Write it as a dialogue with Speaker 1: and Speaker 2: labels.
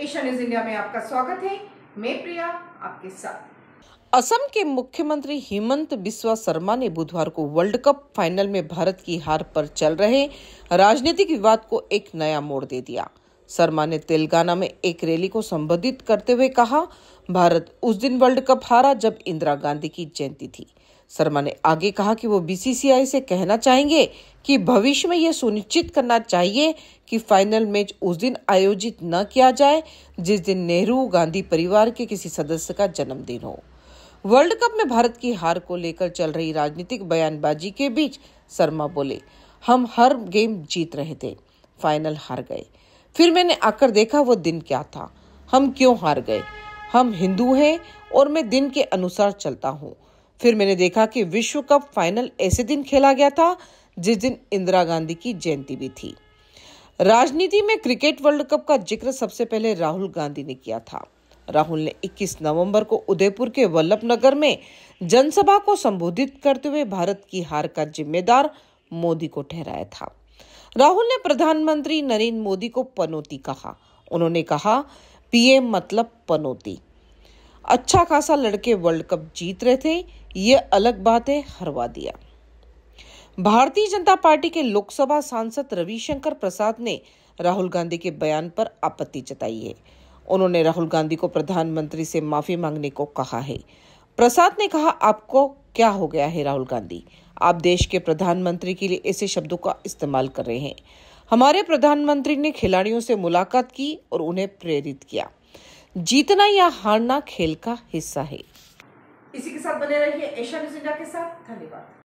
Speaker 1: Asia news India में आपका स्वागत है मैं प्रिया आपके साथ असम के मुख्यमंत्री हेमंत बिस्वा शर्मा ने बुधवार को वर्ल्ड कप फाइनल में भारत की हार पर चल रहे राजनीतिक विवाद को एक नया मोड़ दे दिया शर्मा ने तेलंगाना में एक रैली को संबोधित करते हुए कहा भारत उस दिन वर्ल्ड कप हारा जब इंदिरा गांधी की जयंती थी शर्मा ने आगे कहा कि वो बीसीसीआई से कहना चाहेंगे कि भविष्य में यह सुनिश्चित करना चाहिए कि फाइनल मैच उस दिन आयोजित न किया जाए जिस दिन नेहरू गांधी परिवार के किसी सदस्य का जन्मदिन हो वर्ल्ड कप में भारत की हार को लेकर चल रही राजनीतिक बयानबाजी के बीच शर्मा बोले हम हर गेम जीत रहे थे फाइनल हार गए फिर मैंने आकर देखा वो दिन क्या था हम क्यों हार गए हम हिंदू हैं और मैं दिन के अनुसार चलता हूँ फिर मैंने देखा कि विश्व कप फाइनल ऐसे दिन खेला गया था जिस दिन इंदिरा गांधी की जयंती भी थी राजनीति में क्रिकेट वर्ल्ड कप का जिक्र सबसे पहले राहुल गांधी ने किया था राहुल ने 21 नवंबर को उदयपुर के वल्लभ नगर में जनसभा को संबोधित करते हुए भारत की हार का जिम्मेदार मोदी को ठहराया था राहुल ने प्रधानमंत्री नरेंद्र मोदी को पनौती कहा उन्होंने कहा पीएम मतलब पनौती अच्छा खासा लड़के वर्ल्ड कप जीत रहे थे ये अलग बात है हरवा दिया भारतीय जनता पार्टी के लोकसभा सांसद रविशंकर प्रसाद ने राहुल गांधी के बयान पर आपत्ति जताई है उन्होंने राहुल गांधी को प्रधानमंत्री से माफी मांगने को कहा है प्रसाद ने कहा आपको क्या हो गया है राहुल गांधी आप देश के प्रधानमंत्री के लिए ऐसे शब्दों का इस्तेमाल कर रहे हैं हमारे प्रधानमंत्री ने खिलाड़ियों से मुलाकात की और उन्हें प्रेरित किया जीतना या हारना खेल का हिस्सा है इसी के साथ बने रहिए एशिया न्यूज इंडिया के साथ धन्यवाद